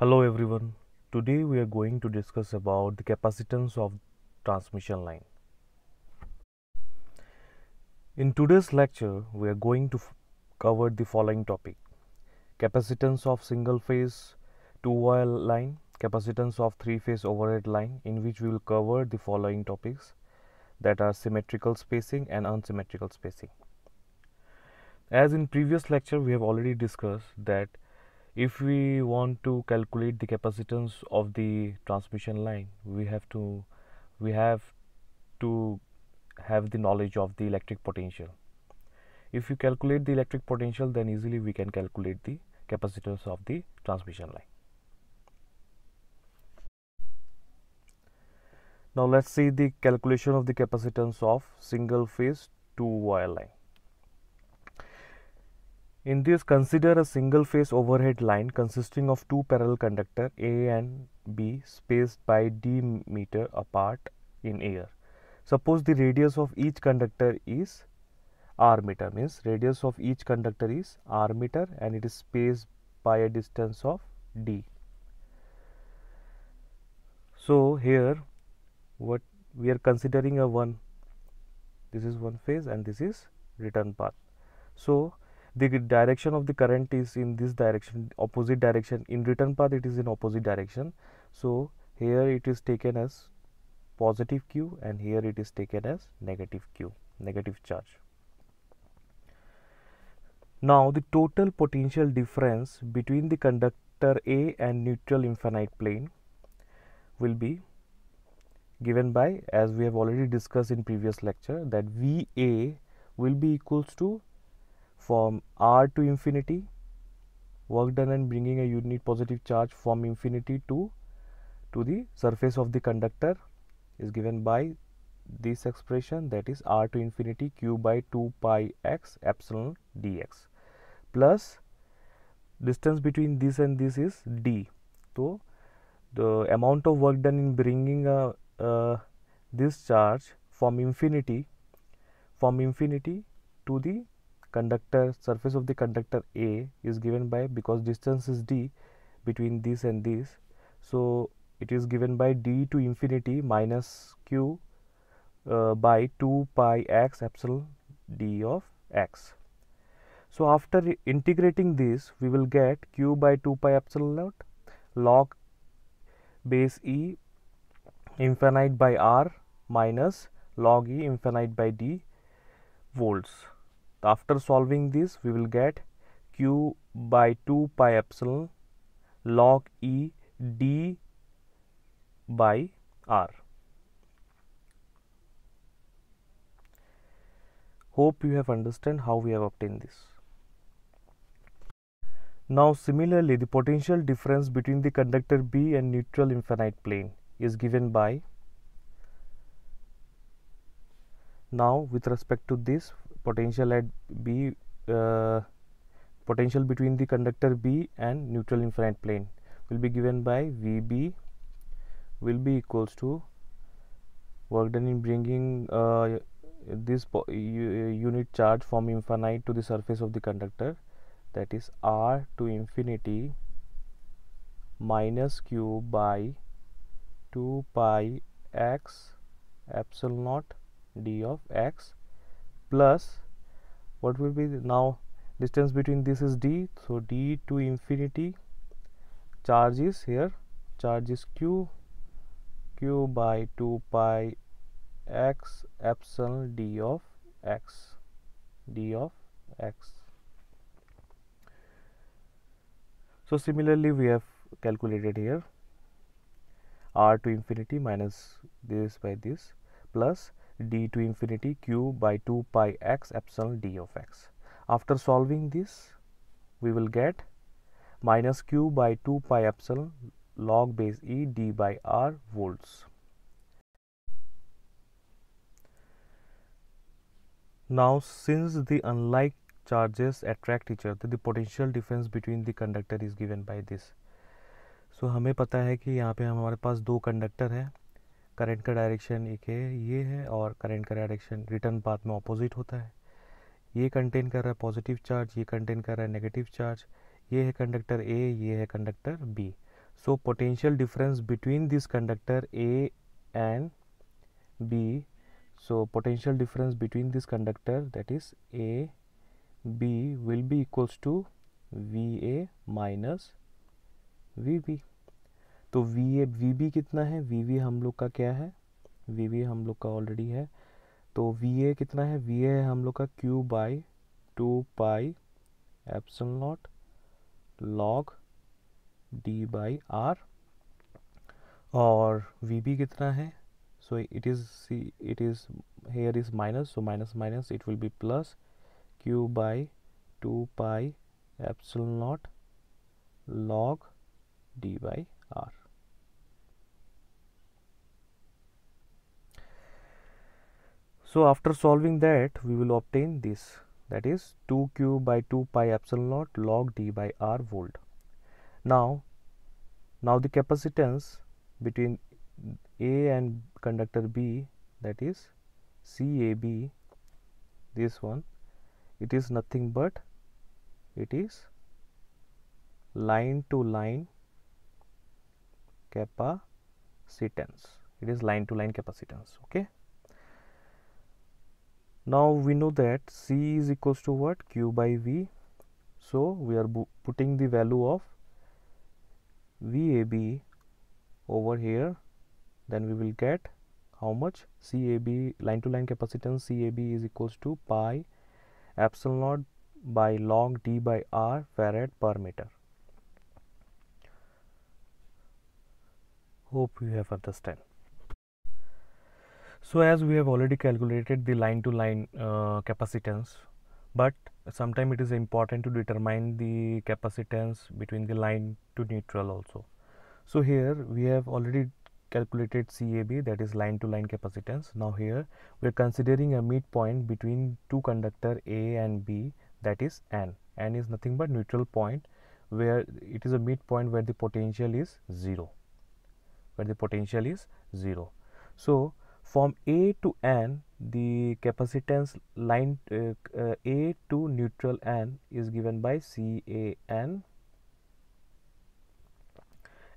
Hello everyone. Today we are going to discuss about the capacitance of transmission line. In today's lecture, we are going to cover the following topic. Capacitance of single phase two wire line, capacitance of three phase overhead line in which we will cover the following topics that are symmetrical spacing and unsymmetrical spacing. As in previous lecture, we have already discussed that if we want to calculate the capacitance of the transmission line we have to we have to have the knowledge of the electric potential if you calculate the electric potential then easily we can calculate the capacitance of the transmission line now let's see the calculation of the capacitance of single phase two wire line in this consider a single phase overhead line consisting of two parallel conductor A and B spaced by d meter apart in air. Suppose the radius of each conductor is r meter means radius of each conductor is r meter and it is spaced by a distance of d. So here what we are considering a one this is one phase and this is return path. So the direction of the current is in this direction opposite direction in return path it is in opposite direction so here it is taken as positive q and here it is taken as negative q negative charge now the total potential difference between the conductor a and neutral infinite plane will be given by as we have already discussed in previous lecture that va will be equals to from R to infinity work done and bringing a unit positive charge from infinity to to the surface of the conductor is given by this expression that is r to infinity q by 2 pi x epsilon dx plus distance between this and this is d. So, the amount of work done in bringing a, uh, this charge from infinity from infinity to the conductor surface of the conductor A is given by because distance is d between this and this so it is given by d to infinity minus q uh, by 2 pi x epsilon d of x so after integrating this we will get q by 2 pi epsilon naught log base e infinite by r minus log e infinite by d volts after solving this we will get q by 2 pi epsilon log e d by r hope you have understand how we have obtained this now similarly the potential difference between the conductor b and neutral infinite plane is given by now with respect to this potential at B uh, potential between the conductor B and neutral infinite plane will be given by VB will be equals to work done in bringing uh, this uh, unit charge from infinite to the surface of the conductor that is R to infinity minus Q by 2 pi x epsilon naught d of x plus what will be now distance between this is d so d to infinity charge is here charge is q q by 2 pi x epsilon d of x d of x so similarly we have calculated here r to infinity minus this by this plus d to infinity q by 2 pi x epsilon d of x. After solving this, we will get minus q by 2 pi epsilon log base e d by r volts. Now, since the unlike charges attract each other, the potential difference between the conductor is given by this. So, हमें पता है कि यहाँ पे हमारे पास दो conductor हैं current का डायरेक्शन एक है ये है और करंट का डायरेक्शन रिटर्न पाथ में ऑपोजिट होता है ये कंटेन कर रहा है पॉजिटिव चार्ज ये कंटेन कर रहा है नेगेटिव चार्ज ये है कंडक्टर ए ये है conductor B so potential difference between this conductor A and B so potential difference between this conductor that is A B will be equals to V A minus V B तो V A V B कितना है we we हम लोग का क्या है we we हम लोग का ऑलरेडी है तो वी ए कितना है वी ए है हम लोग का Q by two pi epsilon naught log D by R और वी बी कितना है so it is see it is here is minus so minus minus it will be plus Q by two pi epsilon naught log D by R. So after solving that we will obtain this that is 2q by 2 pi epsilon naught log d by r volt. Now, now the capacitance between A and conductor B that is CAB this one it is nothing but it is line to line capacitance it is line to line capacitance okay now we know that c is equals to what q by v so we are putting the value of vab over here then we will get how much cab line to line capacitance cab is equals to pi epsilon naught by log d by r farad per meter hope you have understand so as we have already calculated the line to line uh, capacitance but sometimes it is important to determine the capacitance between the line to neutral also so here we have already calculated CAB that is line to line capacitance now here we are considering a midpoint between two conductor A and B that is N N is nothing but neutral point where it is a midpoint where the potential is 0 where the potential is 0. So, from A to N the capacitance line uh, uh, A to neutral N is given by CAN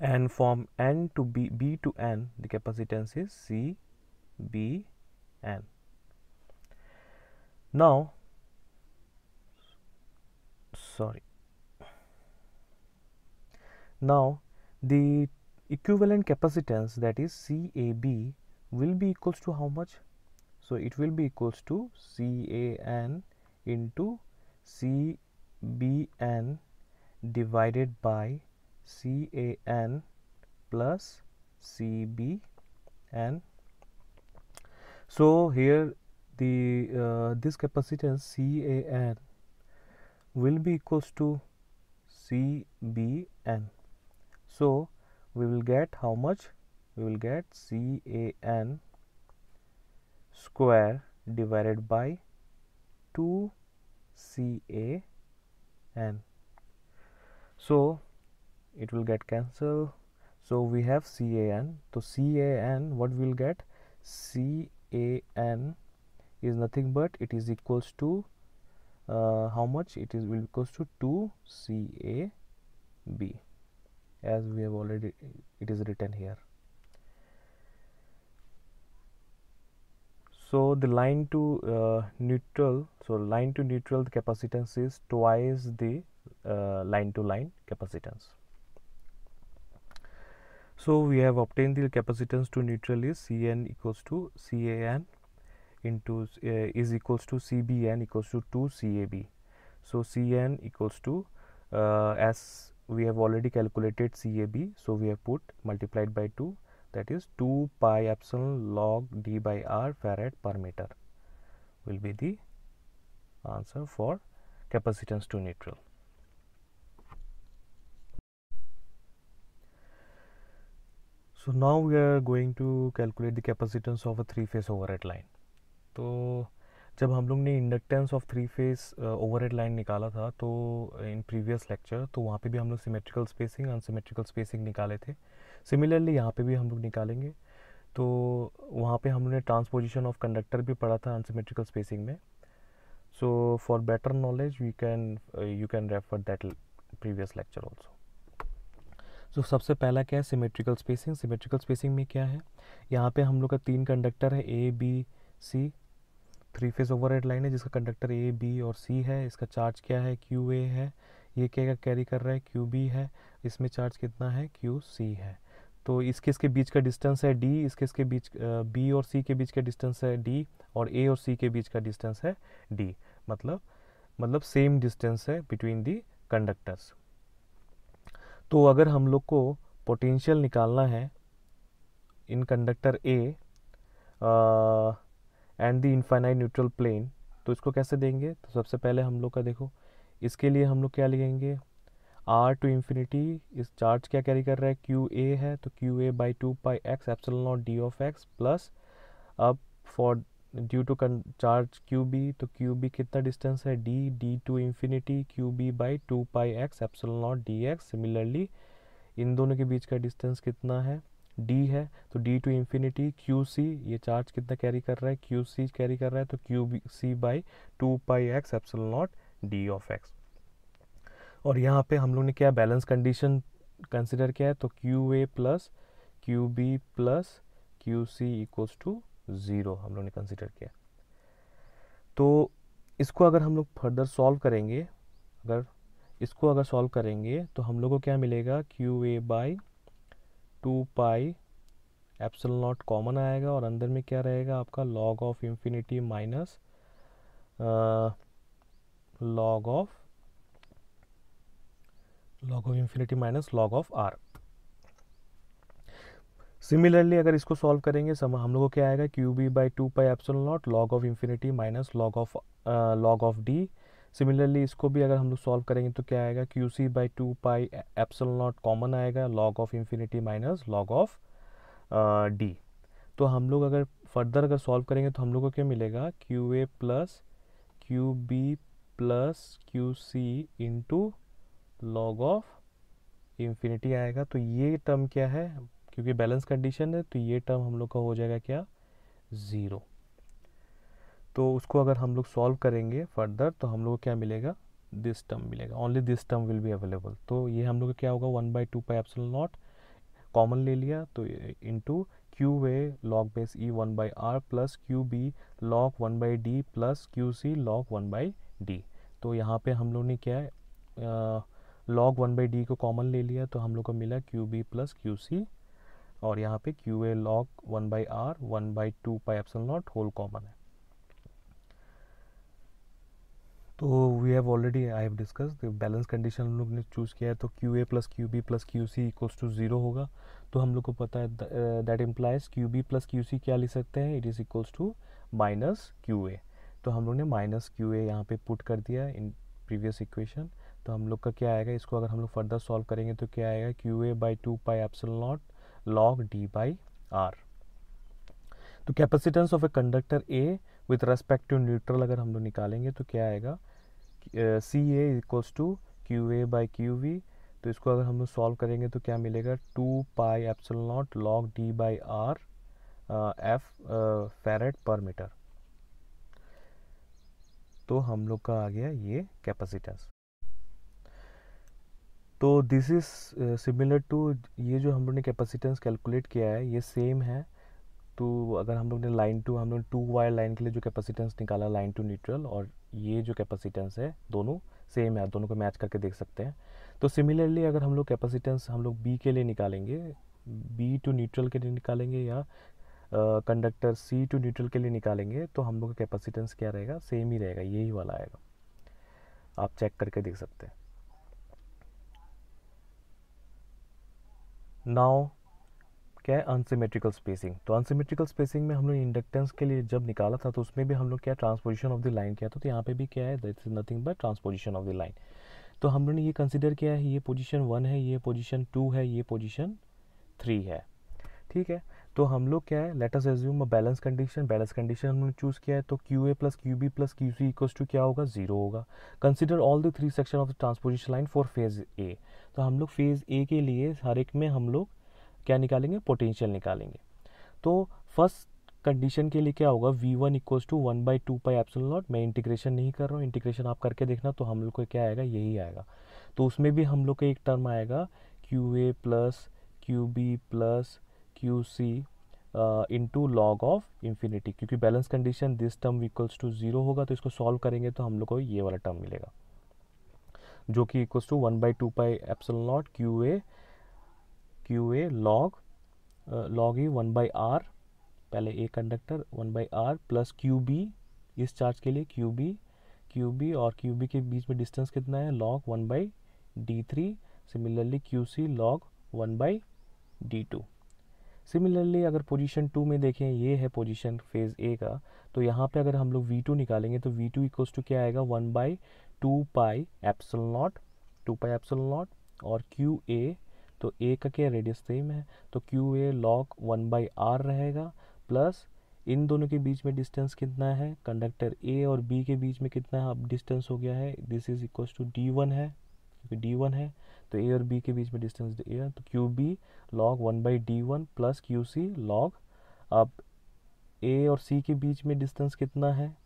and from N to B, B to N the capacitance is CBN. Now, sorry. Now, the equivalent capacitance that is CAB will be equals to how much? So, it will be equals to CAN into CBN divided by CAN plus CBN. So, here the uh, this capacitance CAN will be equals to CBN. So, we will get how much we will get CAN square divided by 2 CAN so it will get cancelled so we have CAN so CAN what we will get CAN is nothing but it is equals to uh, how much it is will equals to 2 CAB as we have already it is written here so the line to uh, neutral so line to neutral capacitance is twice the uh, line to line capacitance so we have obtained the capacitance to neutral is cn equals to can into uh, is equals to cbn equals to 2 cab so cn equals to uh, as we have already calculated CAB so we have put multiplied by 2 that is 2 pi epsilon log d by r farad per meter will be the answer for capacitance to neutral. So now we are going to calculate the capacitance of a three phase overhead line. So जब हम लोग ने inductance of three phase over line निकाला था तो in previous lecture तो वहाँ पे भी हम लोग सिमेट्रिकल स्पेसिंग अनसिमेट्रिकल स्पेसिंग निकाले थे सिमिलरली यहाँ पे भी हम लोग निकालेंगे तो वहाँ पे हम लोग ने ट्रांसपोजिशन ऑफ कंडक्टर भी पढ़ा था अनसिमेट्रिकल स्पेसिंग में so for better knowledge we can you can refer that previous lecture also so सबसे पहला क्या है सिमेट्रिकल स्पेसिंग सिमेट्रिकल स्पेसिंग में क्या है यहाँ पे हम लोग का तीन कंडक्टर है A B C three phase overhead line है जिसका कंडक्टर ए बी और सी है इसका चार्ज क्या है क्यू ए है ये क्या कैरी कर रहा है क्यू बी है इसमें चार्ज कितना है क्यू सी है तो इसके इसके बीच का डिस्टेंस है डी इसके इसके बीच बी और सी के बीच का डिस्टेंस है डी और ए और सी के बीच का डिस्टेंस है डी मतलब मतलब सेम डिस्टेंस है बिटवीन दी कंडक्टर्स तो अगर हम लोग को पोटेंशियल निकालना है इन conductor A and the infinite neutral plane तो इसको कैसे देंगे तो सबसे पहले हम लोग का देखो इसके लिए हम लोग क्या लिखेंगे आर टू इन्फिनिटी इस चार्ज क्या कैरी कर रहा है क्यू ए है तो Q A by two pi X epsilon naught D of X plus अब फॉर ड्यू टू कन चार्ज क्यू बी तो क्यू बी कितना डिस्टेंस है D D to infinity Q B by two pi X epsilon naught D X similarly इन दोनों के बीच का डिस्टेंस कितना है डी है तो D to infinity Q C ये चार्ज कितना कैरी कर रहा है क्यू सी कैरी कर रहा है तो Q C by two pi X epsilon naught D of X और यहाँ पे हम लोग ने क्या बैलेंस कंडीशन कंसिडर किया है तो Q A plus Q B plus Q C equals to zero हम लोग ने कंसिडर किया तो इसको अगर हम लोग फर्दर सॉल्व करेंगे अगर इसको अगर सॉल्व करेंगे तो हम लोग को क्या मिलेगा Q A by two pi epsilon naught common आएगा और अंदर में क्या रहेगा आपका log of infinity minus log of log of infinity minus log of R similarly अगर इसको सॉल्व करेंगे सम हम लोगों को क्या आएगा Q B by two pi epsilon not log of infinity minus log of log of D similarly इसको भी अगर हम लोग सॉल्व करेंगे तो क्या आएगा Q C by two pi epsilon naught common आएगा log of infinity minus log of D तो हम लोग अगर फर्दर अगर सॉल्व करेंगे तो हम लोग को क्या मिलेगा Q A plus Q B plus Q C into log of infinity आएगा तो ये टर्म क्या है क्योंकि बैलेंस कंडीशन है तो ये टर्म हम लोग का हो जाएगा क्या ज़ीरो तो उसको अगर हम लोग सॉल्व करेंगे फर्दर तो हम लोग को क्या मिलेगा दिस टर्म मिलेगा only this term will be available तो ये हम लोग क्या होगा one by two pi epsilon naught common ले लिया तो into Q A log base E one by R plus Q B log one by D plus Q C log one by D तो यहाँ पे हम लोग ने क्या है लॉग वन बाई डी को कॉमन ले लिया तो हम लोग को मिला Q B plus Q C और यहाँ पे Q A log one by R one by two pi epsilon naught whole common है तो we have already I have discuss balance condition हम लोग ने चूज़ किया है तो Q A plus Q B plus Q C equals to zero होगा तो हम लोग को पता है that implies Q B plus Q C क्या लिख सकते हैं it is equals to minus Q A तो हम लोग ने माइनस क्यू ए यहाँ पर पुट कर दिया इन प्रीवियस इक्वेशन तो हम लोग का क्या आएगा इसको अगर हम लोग फर्दर सॉल्व करेंगे तो क्या आएगा Q A by two pi epsilon not log D by R तो capacitance of a conductor A with respect to neutral अगर हम लोग निकालेंगे तो क्या आएगा C A equals to Q A by Q V तो इसको अगर हम लोग सॉल्व करेंगे तो क्या मिलेगा two pi epsilon not log D by R F farad per meter तो हम लोग का आ गया ये कैपेसिटेंस तो दिस इज़ सिमिलर टू ये जो हम लोग ने कैपेसिटेंस कैलकुलेट किया है ये सेम है तो अगर हम लोग ने लाइन टू हम लोग टू वायर लाइन के लिए जो कैपेसिटेंस निकाला लाइन टू न्यूट्रल और ये जो कैपेसिटेंस है दोनों सेम है दोनों को मैच करके देख सकते हैं तो सिमिलरली अगर हम लोग कैपेसिटेंस हम लोग बी के लिए निकालेंगे बी टू न्यूट्रल के लिए निकालेंगे या कंडक्टर सी टू न्यूट्रल के लिए निकालेंगे तो हम लोग का कैपेसिटेंस क्या रहेगा सेम ही रहेगा यही वाला आएगा आप चेक करके देख सकते हैं नाउ क्या है अनसीमेट्रिकल स्पेसिंग तो अनसीमेट्रिकल स्पेसिंग में हम लोग इंडक्टेंस के लिए जब निकाला था तो उसमें भी हम लोग क्या ट्रांसपोजिशन ऑफ द लाइन किया था तो यहाँ पे भी क्या है that is nothing but transposition of the line तो हम लोग ने ये कंसिडर किया है ये पोजिशन वन है ये पोजिशन टू है ये पोजिशन थ्री है ठीक है तो हम लोग क्या है let's assume balance condition balance condition हमने चूज़ किया है तो Q A plus Q B plus Q C equals to क्या होगा जीरो होगा consider all the three section of the transposition line for phase A तो हम लोग फेज़ ए के लिए हर एक में हम लोग क्या निकालेंगे पोटेंशियल निकालेंगे तो फर्स्ट कंडीशन के लिए क्या होगा V one equals to one by two pi epsilon naught मैं इंटीग्रेशन नहीं कर रहा हूँ इंटीग्रेशन आप करके देखना तो हम लोग को क्या आएगा यही आएगा तो उसमें भी हम लोग को एक टर्म आएगा Q A plus Q B plus Q C into log of infinity क्योंकि balance condition this term equals to zero होगा तो इसको सॉल्व करेंगे तो हम लोग को ये वाला टर्म मिलेगा जो कि equals to one by two pi epsilon naught Q A Q A log log E one by R पहले A conductor one by R plus Q B इस चार्ज के लिए क्यू बी क्यू बी और Q B के बीच में distance कितना है log one by D three similarly Q C log one by D two similarly अगर पोजीशन टू में देखें ये है पोजीशन फेज़ ए का तो यहाँ पे अगर हम लोग वी टू निकालेंगे तो वी टू इक्वल्स टू क्या आएगा one by two pi epsilon naught two pi epsilon naught और क्यू ए तो ए का क्या रेडियस सेम है तो Q A log one by R रहेगा प्लस इन दोनों के बीच में डिस्टेंस कितना है कंडक्टर ए और बी के बीच में कितना अब डिस्टेंस हो गया है this is equal to D one है क्योंकि डी वन है तो ए और बी के बीच में डिस्टेंस ए है तो Q B log one by D one plus Q C log अब ए और सी के बीच में डिस्टेंस कितना है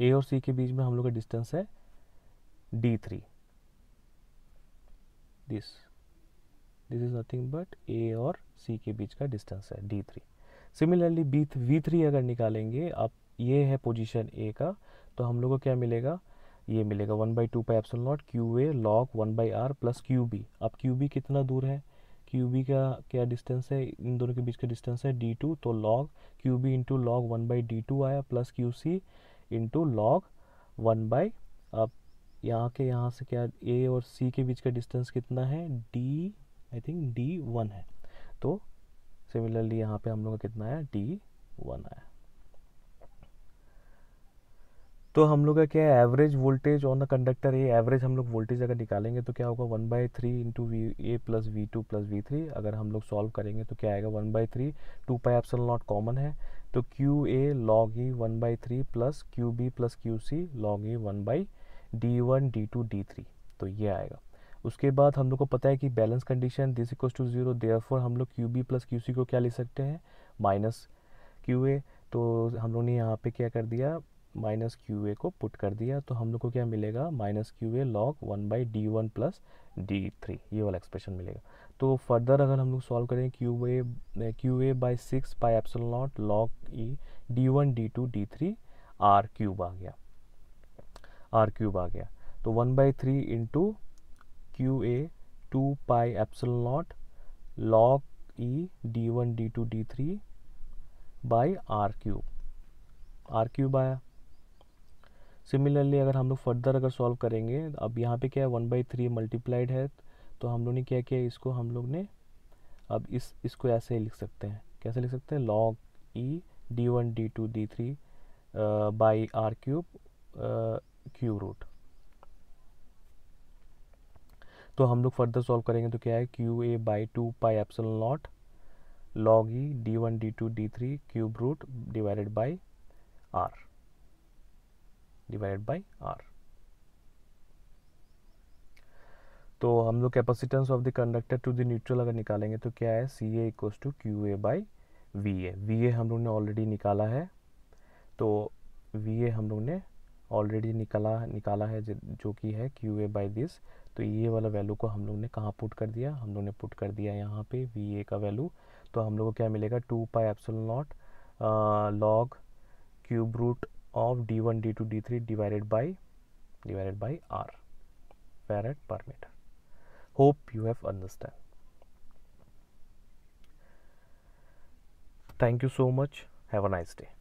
ए और सी के बीच में हम लोग का डिस्टेंस है D three this this is nothing but A और सी के बीच का डिस्टेंस है D three similarly B V three अगर निकालेंगे आप ये है पोजीशन ए का तो हम लोग को क्या मिलेगा ये मिलेगा one by two pi epsilon naught Q A log one by R plus Q B अब क्यू बी कितना दूर है क्यू बी का क्या डिस्टेंस है इन दोनों के बीच का डिस्टेंस है डी टू तो log Q B into log one by D two आया plus Q C into log one by यहाँ के यहाँ से क्या ए और सी के बीच का डिस्टेंस कितना है D I think D one है तो सिमिलरली यहाँ पे हम लोग का कितना आया डी वन आया तो हम लोग का क्या है average voltage on the conductor ये एवरेज हम लोग वोल्टेज अगर निकालेंगे तो क्या होगा one by three into V A plus V two plus V three अगर हम लोग सॉल्व करेंगे तो क्या आएगा one by three two pi epsilon naught common है तो Q A log E one by three plus Q B plus Q C log E one by D one D two D three तो ये आएगा उसके बाद हम लोग को पता है कि balance condition this equal to zero for हम लोग Q B plus Q C को क्या ले सकते हैं माइनस क्यू ए तो हम लोग ने यहाँ पे क्या कर दिया माइनस क्यू ए को पुट कर दिया तो हम लोग को क्या मिलेगा minus Q A log one by D one plus D three ये वाला एक्सप्रेशन मिलेगा तो फर्दर अगर हम लोग सॉल्व करें Q A Q A by six by epsilon not log E D one D two D three R cube आ गया आर क्यूब आ गया तो one by three into Q A two pi epsilon not log E D one D two D three by R cube R cube आया similarly अगर हम लोग further अगर सॉल्व करेंगे अब यहाँ पे क्या है वन बाई थ्री मल्टीप्लाइड है तो हम लोग ने क्या किया इसको हम लोग ने अब इस इसको ऐसे ही लिख सकते हैं कैसे लिख सकते हैं log E D one D two D three by R cube cube root तो हम लोग फर्दर सॉल्व करेंगे तो क्या है Q A by two pi epsilon not log E D one D two D three cube root divided by R divided by R तो हम लोग capacitance of the conductor to the neutral अगर निकालेंगे तो क्या है C A equals to Q A by V A V A हम लोग ने ऑलरेडी निकाला है तो वी ए हम लोग ने ऑलरेडी निकाला निकाला है जो कि है क्यू ए बाई दिस तो ये वाला वैल्यू को हम लोग ने कहाँ पुट कर दिया हम लोग ने पुट कर दिया यहाँ पे वी ए का वैल्यू तो हम लोग को क्या मिलेगा two pi epsilon not log cube root of D one D two D three divided by divided by R farad per metre hope you have understand thank you so much have a nice day